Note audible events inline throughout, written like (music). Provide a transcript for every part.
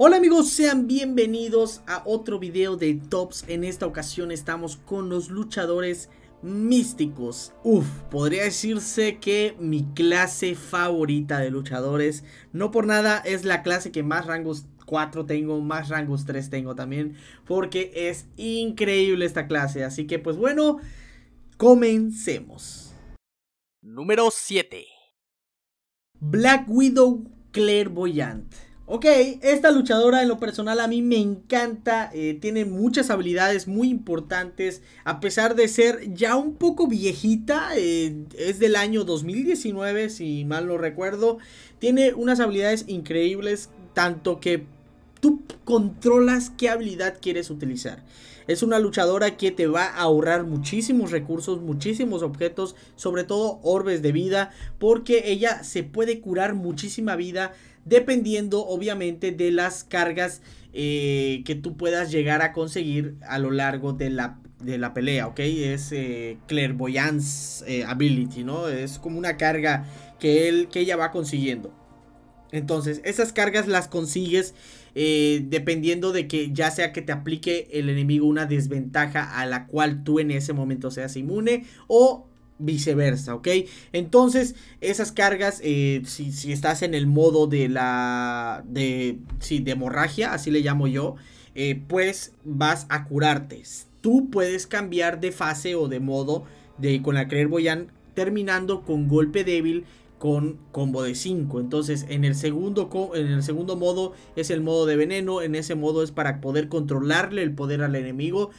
Hola amigos, sean bienvenidos a otro video de Tops. En esta ocasión estamos con los luchadores místicos. Uf, podría decirse que mi clase favorita de luchadores, no por nada es la clase que más rangos 4 tengo, más rangos 3 tengo también, porque es increíble esta clase. Así que pues bueno, comencemos. Número 7. Black Widow Clairvoyant. Ok, esta luchadora en lo personal a mí me encanta, eh, tiene muchas habilidades muy importantes, a pesar de ser ya un poco viejita, eh, es del año 2019 si mal no recuerdo, tiene unas habilidades increíbles, tanto que tú controlas qué habilidad quieres utilizar. Es una luchadora que te va a ahorrar muchísimos recursos, muchísimos objetos, sobre todo orbes de vida, porque ella se puede curar muchísima vida dependiendo obviamente de las cargas eh, que tú puedas llegar a conseguir a lo largo de la, de la pelea, ¿ok? Es eh, Clairvoyance eh, Ability, ¿no? Es como una carga que, él, que ella va consiguiendo. Entonces, esas cargas las consigues dependiendo de que ya sea que te aplique el enemigo una desventaja a la cual tú en ese momento seas inmune o viceversa, ¿ok? Entonces, esas cargas, eh, si, si, estás en el modo de la... de... si, de hemorragia, así le llamo yo, eh, pues vas a curarte. Tú puedes cambiar de fase o de modo de, con la creer Boyan terminando con golpe débil con combo de 5. Entonces, en el, segundo, en el segundo modo es el modo de veneno, en ese modo es para poder controlarle el poder al enemigo.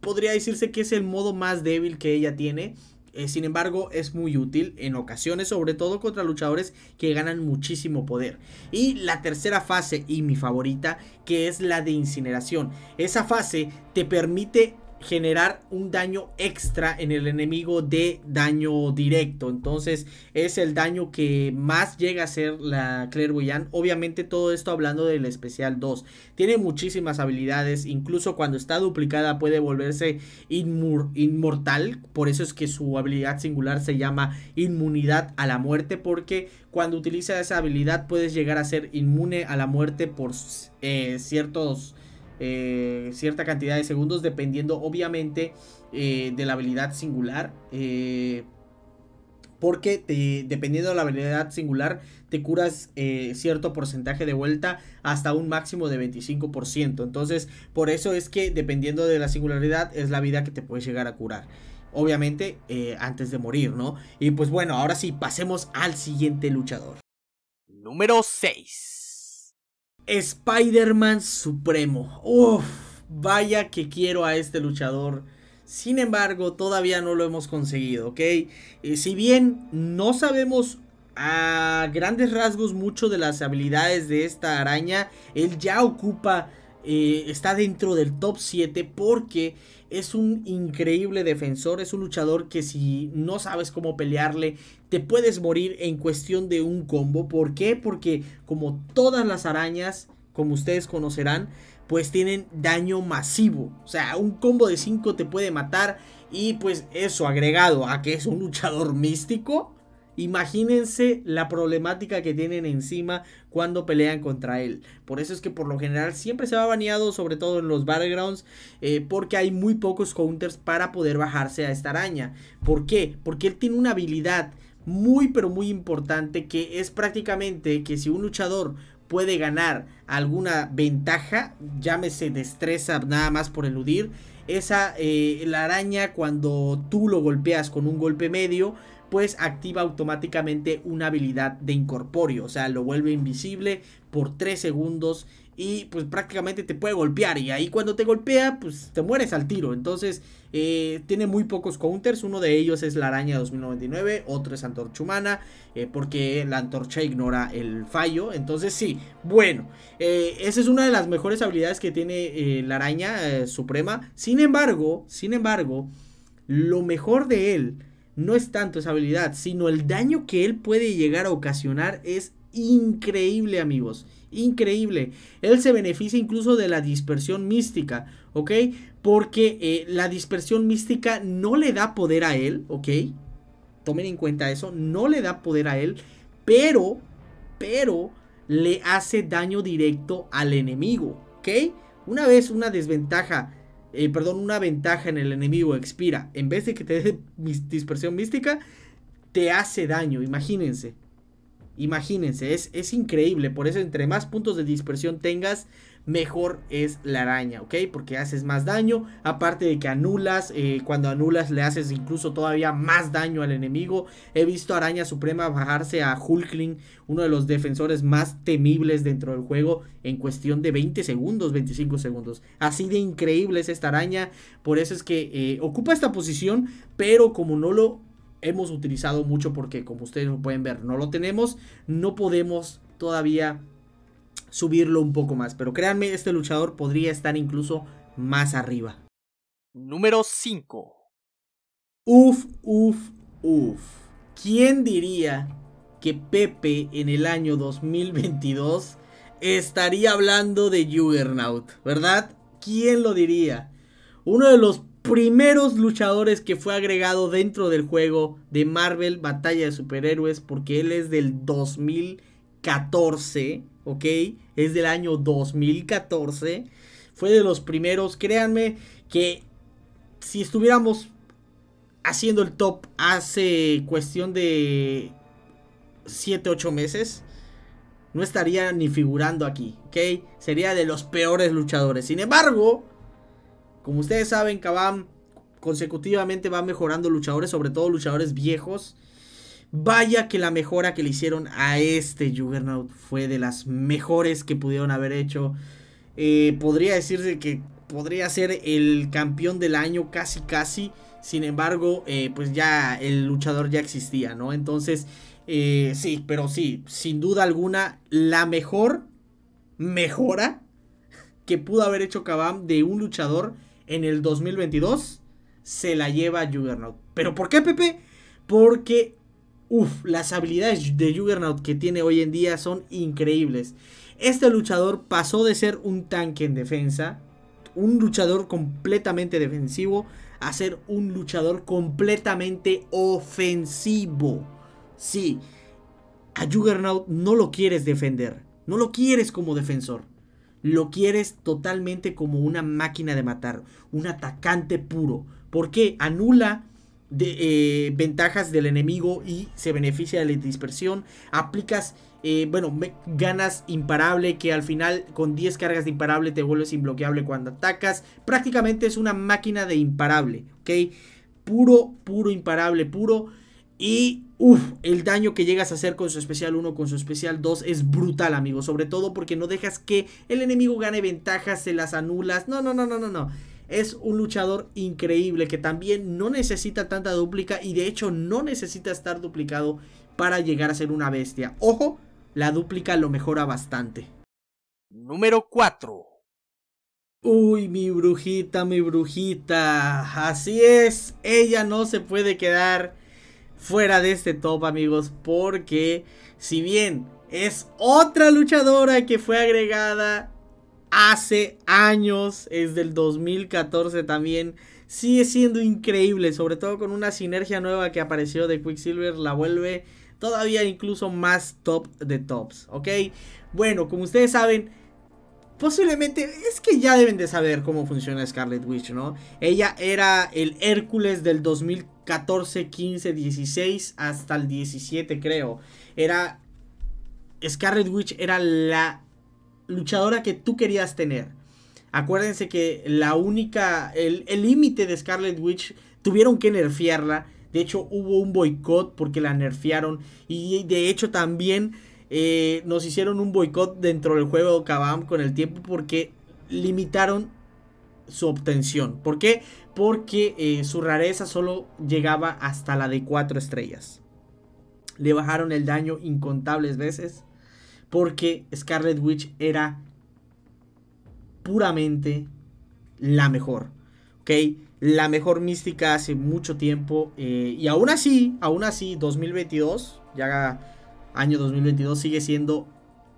Podría decirse que es el modo más débil que ella tiene. Eh, sin embargo, es muy útil en ocasiones, sobre todo contra luchadores que ganan muchísimo poder. Y la tercera fase, y mi favorita, que es la de incineración. Esa fase te permite generar un daño extra en el enemigo de daño directo. Entonces es el daño que más llega a ser la Clairvoyant. Obviamente todo esto hablando del especial 2. Tiene muchísimas habilidades. Incluso cuando está duplicada puede volverse inmortal. Por eso es que su habilidad singular se llama inmunidad a la muerte. Porque cuando utiliza esa habilidad puedes llegar a ser inmune a la muerte por eh, ciertos eh, cierta cantidad de segundos, dependiendo obviamente eh, de la habilidad singular. Eh, porque dependiendo de la habilidad singular, te curas cierto porcentaje de vuelta hasta un máximo de 25%. Entonces, por eso es que dependiendo de la singularidad, es la vida que te puedes llegar a curar. Obviamente, antes de morir, ¿no? Y pues bueno, ahora sí, pasemos al siguiente luchador. Número 6. Spider-Man Supremo. Uf, vaya que quiero a este luchador. Sin embargo, todavía no lo hemos conseguido, ¿ok? Eh, si bien no sabemos a grandes rasgos mucho de las habilidades de esta araña, él ya ocupa eh, está dentro del top 7 porque es un increíble defensor, es un luchador que si no sabes cómo pelearle, te puedes morir en cuestión de un combo. ¿Por qué? Porque como todas las arañas, como ustedes conocerán, pues tienen daño masivo. O sea, un combo de 5 te puede matar y pues eso agregado a que es un luchador místico Imagínense la problemática que tienen encima cuando pelean contra él. Por eso es que por lo general siempre se va baneado, sobre todo en los battlegrounds, eh, porque hay muy pocos counters para poder bajarse a esta araña. ¿Por qué? Porque él tiene una habilidad muy pero muy importante que es prácticamente que si un luchador puede ganar alguna ventaja, llámese destreza nada más por eludir, esa, eh, la araña cuando tú lo golpeas con un golpe medio, pues activa automáticamente una habilidad de incorporio. o sea, lo vuelve invisible por 3 segundos y pues prácticamente te puede golpear y ahí cuando te golpea pues te mueres al tiro entonces eh, tiene muy pocos counters uno de ellos es la araña 2099 otro es antorcha humana eh, porque la antorcha ignora el fallo entonces sí bueno eh, esa es una de las mejores habilidades que tiene la araña suprema sin embargo sin embargo lo mejor de él no es tanto esa habilidad, sino el daño que él puede llegar a ocasionar es increíble, amigos. Increíble. Él se beneficia incluso de la dispersión mística, ¿ok? Porque eh, la dispersión mística no le da poder a él, ¿ok? Tomen en cuenta eso, no le da poder a él, pero, pero le hace daño directo al enemigo, ¿ok? Una vez una desventaja eh, perdón, una ventaja en el enemigo, expira. En vez de que te dé (laughs) dispersión mística, te hace daño, imagínense. Imagínense, es, es increíble. Por eso, entre más puntos de dispersión tengas, mejor es la araña, ¿ok? Porque haces más daño, aparte de que anulas, eh, cuando anulas le haces incluso todavía más daño al enemigo. He visto a Araña Suprema bajarse a Hulkling, uno de los defensores más temibles dentro del juego, en cuestión de 20 segundos, 25 segundos. Así de increíble es esta araña, por eso es que eh, ocupa esta posición, pero como no lo hemos utilizado mucho porque como ustedes lo pueden ver, no lo tenemos, no podemos todavía subirlo un poco más. Pero créanme, este luchador podría estar incluso más arriba. Número 5. Uf, uf, uf. ¿Quién diría que Pepe en el año 2022 estaría hablando de Juggernaut? ¿Verdad? ¿Quién lo diría? Uno de los primeros luchadores que fue agregado dentro del juego de Marvel Batalla de Superhéroes porque él es del 2000 14, ¿ok? Es del año 2014. Fue de los primeros, créanme, que si estuviéramos haciendo el top hace cuestión de 7, 8 meses, no estaría ni figurando aquí, ¿ok? Sería de los peores luchadores. Sin embargo, como ustedes saben, Kabam consecutivamente va mejorando luchadores, sobre todo luchadores viejos. Vaya que la mejora que le hicieron a este Juggernaut fue de las mejores que pudieron haber hecho. Eh, podría decirse que podría ser el campeón del año casi casi. Sin embargo, eh, pues ya el luchador ya existía, ¿no? Entonces, eh, sí, pero sí, sin duda alguna, la mejor mejora que pudo haber hecho Kabam de un luchador en el 2022 se la lleva Juggernaut. ¿Pero por qué, Pepe? Porque Uf, las habilidades de Juggernaut que tiene hoy en día son increíbles. Este luchador pasó de ser un tanque en defensa, un luchador completamente defensivo, a ser un luchador completamente ofensivo. Sí, a Juggernaut no lo quieres defender, no lo quieres como defensor. Lo quieres totalmente como una máquina de matar, un atacante puro. ¿Por qué? anula de, eh, ventajas del enemigo y se beneficia de la dispersión. Aplicas, eh, bueno, ganas imparable que al final con 10 cargas de imparable te vuelves imbloqueable cuando atacas. Prácticamente es una máquina de imparable, ¿ok? Puro, puro imparable, puro. Y uff, el daño que llegas a hacer con su especial 1, con su especial 2 es brutal, amigo. Sobre todo porque no dejas que el enemigo gane ventajas, se las anulas. No, no, no, no, no, no es un luchador increíble que también no necesita tanta duplica y de hecho no necesita estar duplicado para llegar a ser una bestia. Ojo, la duplica lo mejora bastante. Número 4. Uy, mi brujita, mi brujita. Así es, ella no se puede quedar fuera de este top, amigos, porque si bien es otra luchadora que fue agregada hace años, es del 2014 también. Sigue siendo increíble, sobre todo con una sinergia nueva que apareció de Quicksilver, la vuelve todavía incluso más top de tops, ¿ok? Bueno, como ustedes saben, posiblemente es que ya deben de saber cómo funciona Scarlet Witch, ¿no? Ella era el Hércules del 2014, 15, 16 hasta el 17 creo. Era Scarlet Witch era la luchadora que tú querías tener. Acuérdense que la única, el límite de Scarlet Witch tuvieron que nerfearla. De hecho hubo un boicot porque la nerfearon. Y de hecho también eh, nos hicieron un boicot dentro del juego de Kabam con el tiempo porque limitaron su obtención. ¿Por qué? Porque eh, su rareza solo llegaba hasta la de 4 estrellas. Le bajaron el daño incontables veces porque Scarlet Witch era puramente la mejor, ¿ok? La mejor mística hace mucho tiempo eh, y aún así, aún así, 2022, ya año 2022 sigue siendo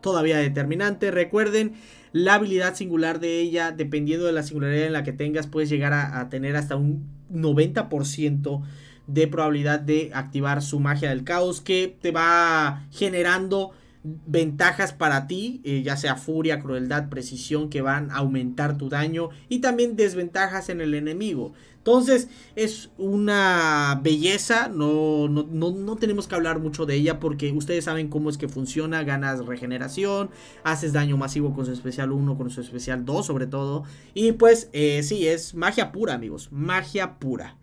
todavía determinante. Recuerden, la habilidad singular de ella, dependiendo de la singularidad en la que tengas, puedes llegar a, a tener hasta un 90% de probabilidad de activar su magia del caos que te va generando ventajas para ti, eh, ya sea furia, crueldad, precisión, que van a aumentar tu daño y también desventajas en el enemigo. Entonces es una belleza, no, no, tenemos que hablar mucho de ella porque ustedes saben cómo es que funciona, ganas regeneración, haces daño masivo con su especial 1, con su especial 2 sobre todo. Y pues eh, sí, es magia pura amigos, magia pura.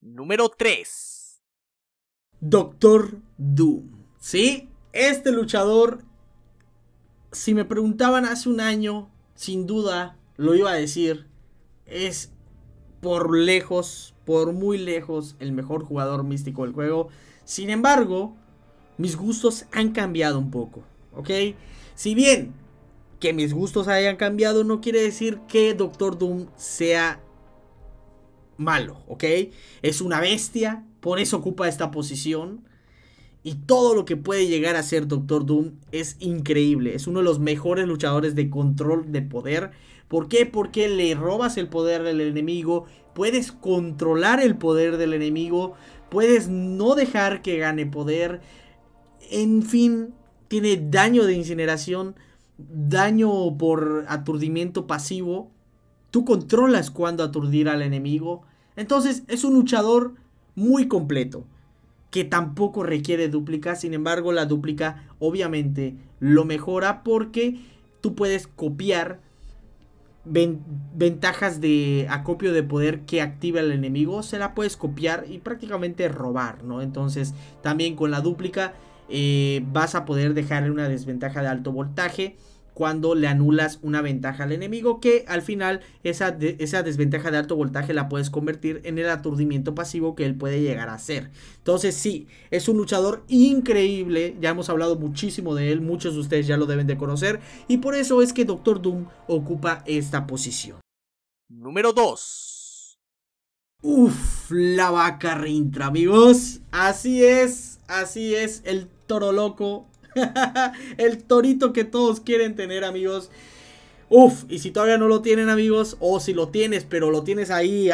Número 3. Doctor Doom. ¿Sí? Este luchador, si me preguntaban hace un año, sin duda lo iba a decir, es por lejos, por muy lejos, el mejor jugador místico del juego. Sin embargo, mis gustos han cambiado un poco, ¿ok? Si bien que mis gustos hayan cambiado, no quiere decir que Doctor Doom sea malo, ¿ok? Es una bestia, por eso ocupa esta posición. Y todo lo que puede llegar a ser Doctor Doom es increíble. Es uno de los mejores luchadores de control de poder. ¿Por qué? Porque le robas el poder del enemigo. Puedes controlar el poder del enemigo. Puedes no dejar que gane poder. En fin, tiene daño de incineración. Daño por aturdimiento pasivo. Tú controlas cuando aturdir al enemigo. Entonces es un luchador muy completo que tampoco requiere dúplica. Sin embargo, la dúplica obviamente lo mejora porque tú puedes copiar ventajas de acopio de poder que activa el enemigo. Se la puedes copiar y prácticamente robar, ¿no? Entonces, también con la dúplica eh, vas a poder dejarle una desventaja de alto voltaje cuando le anulas una ventaja al enemigo que al final esa, esa desventaja de alto voltaje la puedes convertir en el aturdimiento pasivo que él puede llegar a ser. Entonces sí, es un luchador increíble, ya hemos hablado muchísimo de él, muchos de ustedes ya lo deben de conocer y por eso es que Doctor Doom ocupa esta posición. Número 2. Uf, la vaca rintra, amigos. Así es, así es, el toro loco (laughs) el torito que todos quieren tener, amigos. Uf, y si todavía no lo tienen, amigos, o si lo tienes, pero lo tienes ahí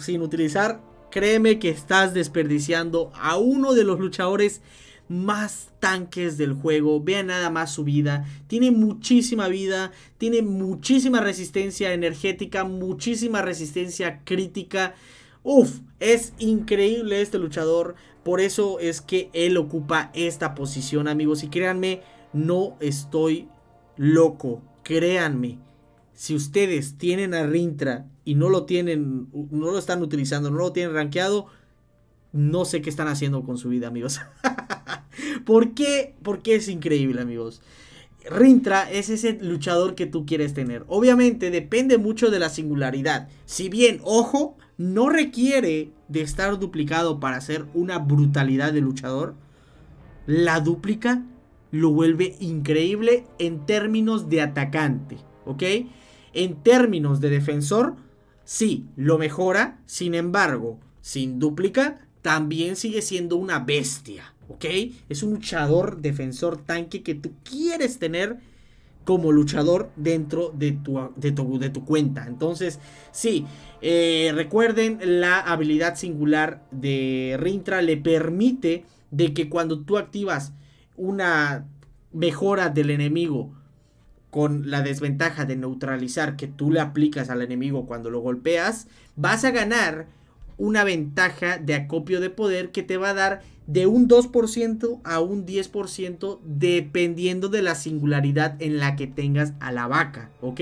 sin utilizar, créeme que estás desperdiciando a uno de los luchadores más tanques del juego. Vean nada más su vida. Tiene muchísima vida, tiene muchísima resistencia energética, muchísima resistencia crítica. Uf, es increíble este luchador. Por eso es que él ocupa esta posición, amigos. Y créanme, no estoy loco. Créanme. Si ustedes tienen a Rintra y no lo tienen, no lo están utilizando, no lo tienen rankeado, no sé qué están haciendo con su vida, amigos. (laughs) ¿Por qué? Porque es increíble, amigos. Rintra es ese luchador que tú quieres tener. Obviamente depende mucho de la singularidad. Si bien, ojo, no requiere de estar duplicado para ser una brutalidad de luchador, la duplica lo vuelve increíble en términos de atacante, ¿ok? En términos de defensor, sí, lo mejora, sin embargo, sin dúplica, también sigue siendo una bestia. ¿ok? Es un luchador, defensor, tanque que tú quieres tener como luchador dentro de tu, de tu, de tu cuenta. Entonces, sí, eh, recuerden la habilidad singular de Rintra le permite de que cuando tú activas una mejora del enemigo con la desventaja de neutralizar que tú le aplicas al enemigo cuando lo golpeas, vas a ganar una ventaja de acopio de poder que te va a dar de un 2% a un 10% dependiendo de la singularidad en la que tengas a la vaca, ¿ok?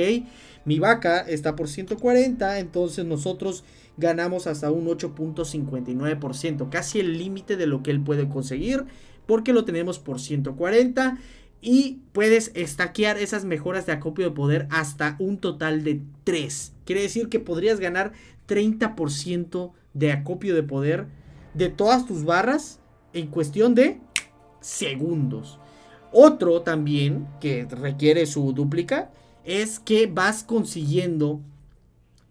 Mi vaca está por 140, entonces nosotros ganamos hasta un 8.59%, casi el límite de lo que él puede conseguir, porque lo tenemos por 140 y puedes estaquear esas mejoras de acopio de poder hasta un total de 3. Quiere decir que podrías ganar 30% de acopio de poder de todas tus barras en cuestión de segundos. Otro también que requiere su dúplica es que vas consiguiendo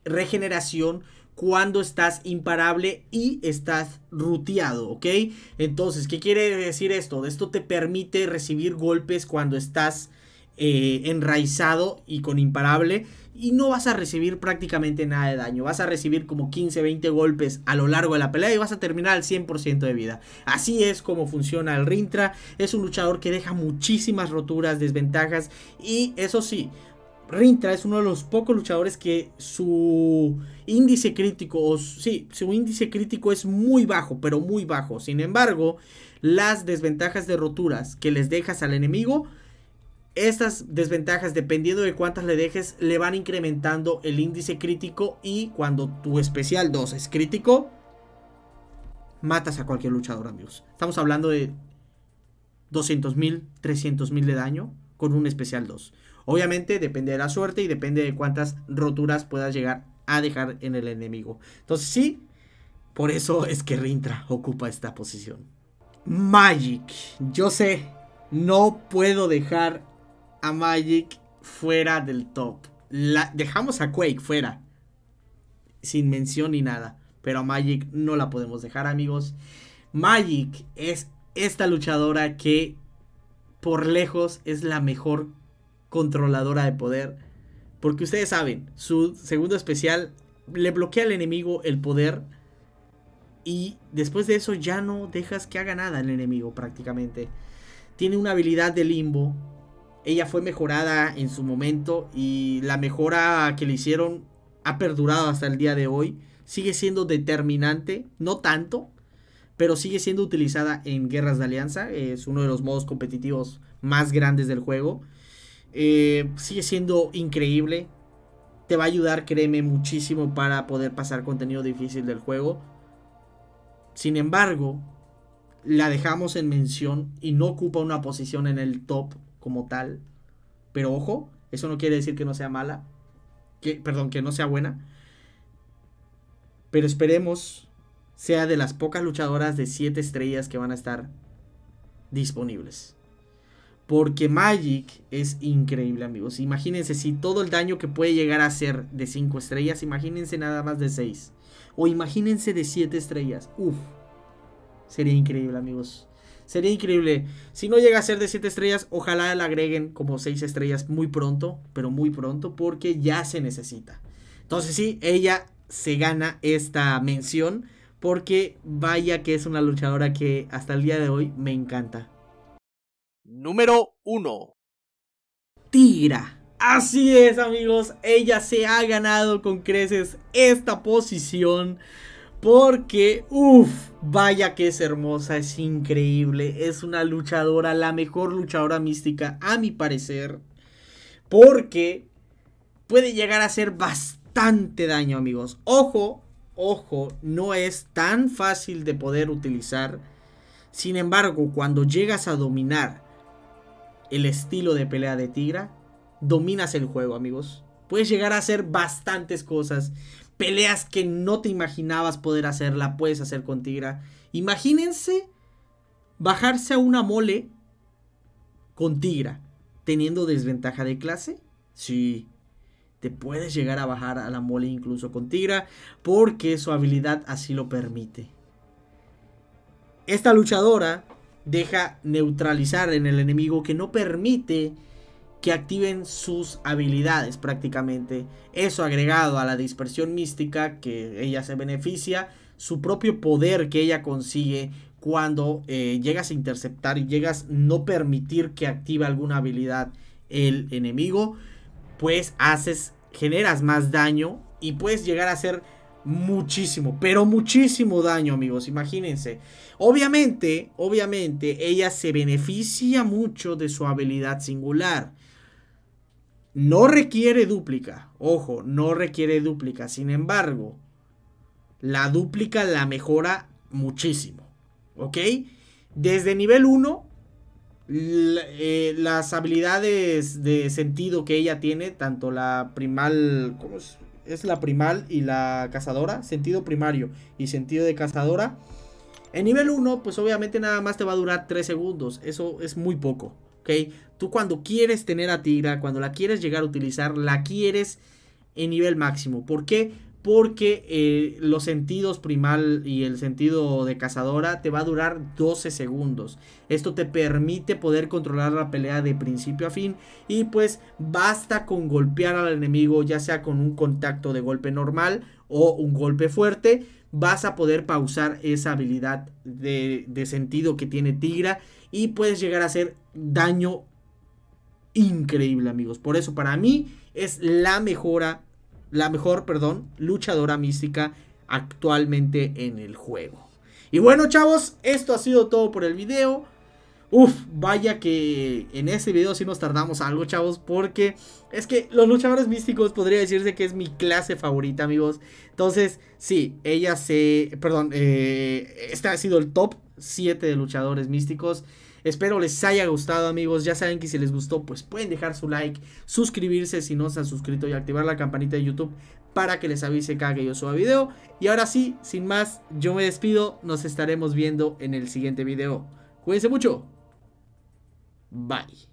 regeneración cuando estás imparable y estás ruteado, ¿ok? Entonces, ¿qué quiere decir esto? Esto te permite recibir golpes cuando estás eh, enraizado y con imparable y no vas a recibir prácticamente nada de daño. Vas a recibir como 15, 20 golpes a lo largo de la pelea y vas a terminar al 100% de vida. Así es como funciona el Rintra. Es un luchador que deja muchísimas roturas, desventajas y eso sí, Rintra es uno de los pocos luchadores que su índice crítico, o sí, su índice crítico es muy bajo, pero muy bajo. Sin embargo, las desventajas de roturas que les dejas al enemigo estas desventajas, dependiendo de cuántas le dejes, le van incrementando el índice crítico y cuando tu especial 2 es crítico, matas a cualquier luchador, amigos. Estamos hablando de 200.000, 300.000 de daño con un especial 2. Obviamente depende de la suerte y depende de cuántas roturas puedas llegar a dejar en el enemigo. Entonces sí, por eso es que Rintra ocupa esta posición. Magic. Yo sé, no puedo dejar a Magic fuera del top. La, dejamos a Quake fuera. Sin mención ni nada. Pero a Magic no la podemos dejar, amigos. Magic es esta luchadora que por lejos es la mejor controladora de poder. Porque ustedes saben, su segundo especial le bloquea al enemigo el poder. Y después de eso ya no dejas que haga nada el enemigo prácticamente. Tiene una habilidad de limbo ella fue mejorada en su momento y la mejora que le hicieron ha perdurado hasta el día de hoy. Sigue siendo determinante, no tanto, pero sigue siendo utilizada en guerras de alianza. Es uno de los modos competitivos más grandes del juego. Eh, sigue siendo increíble. Te va a ayudar, créeme, muchísimo para poder pasar contenido difícil del juego. Sin embargo, la dejamos en mención y no ocupa una posición en el top como tal. Pero ojo, eso no quiere decir que no sea mala. Que, perdón, que no sea buena. Pero esperemos sea de las pocas luchadoras de 7 estrellas que van a estar disponibles. Porque Magic es increíble, amigos. Imagínense si todo el daño que puede llegar a ser de 5 estrellas, imagínense nada más de 6. O imagínense de 7 estrellas. Uf. Sería increíble, amigos. Sería increíble. Si no llega a ser de 7 estrellas, ojalá la agreguen como 6 estrellas muy pronto, pero muy pronto, porque ya se necesita. Entonces sí, ella se gana esta mención, porque vaya que es una luchadora que hasta el día de hoy me encanta. Número 1. Tira. Así es amigos, ella se ha ganado con creces esta posición. Porque, uff, vaya que es hermosa, es increíble. Es una luchadora, la mejor luchadora mística, a mi parecer. Porque puede llegar a hacer bastante daño, amigos. Ojo, ojo, no es tan fácil de poder utilizar. Sin embargo, cuando llegas a dominar el estilo de pelea de Tigra, dominas el juego, amigos. Puedes llegar a hacer bastantes cosas peleas que no te imaginabas poder hacer, la puedes hacer con Tigra. Imagínense bajarse a una mole con Tigra, teniendo desventaja de clase. Sí, te puedes llegar a bajar a la mole incluso con Tigra, porque su habilidad así lo permite. Esta luchadora deja neutralizar en el enemigo que no permite que activen sus habilidades prácticamente. Eso agregado a la dispersión mística que ella se beneficia, su propio poder que ella consigue cuando eh, llegas a interceptar y llegas no permitir que active alguna habilidad el enemigo, pues haces, generas más daño y puedes llegar a hacer muchísimo, pero muchísimo daño, amigos, imagínense. Obviamente, obviamente, ella se beneficia mucho de su habilidad singular. No requiere dúplica, ojo, no requiere dúplica. Sin embargo, la dúplica la mejora muchísimo, ¿ok? Desde nivel 1, eh, las habilidades de sentido que ella tiene, tanto la primal, como es? es la primal y la cazadora, sentido primario y sentido de cazadora. En nivel 1, pues obviamente nada más te va a durar 3 segundos, eso es muy poco. Tú cuando quieres tener a Tigra, cuando la quieres llegar a utilizar, la quieres en nivel máximo. ¿Por qué? Porque eh, los sentidos primal y el sentido de cazadora te va a durar 12 segundos. Esto te permite poder controlar la pelea de principio a fin. Y pues basta con golpear al enemigo, ya sea con un contacto de golpe normal o un golpe fuerte. Vas a poder pausar esa habilidad de, de sentido que tiene Tigra y puedes llegar a hacer daño increíble, amigos. Por eso para mí es la mejora, la mejor, perdón, luchadora mística actualmente en el juego. Y bueno, chavos, esto ha sido todo por el video. Uf, vaya que en este video sí nos tardamos algo, chavos, porque es que los luchadores místicos podría decirse que es mi clase favorita, amigos. Entonces, sí, ella se... Perdón, eh, este ha sido el top 7 de luchadores místicos. Espero les haya gustado amigos, ya saben que si les gustó pues pueden dejar su like, suscribirse si no se han suscrito y activar la campanita de YouTube para que les avise cada que yo suba video. Y ahora sí, sin más, yo me despido, nos estaremos viendo en el siguiente video. Cuídense mucho. Bye.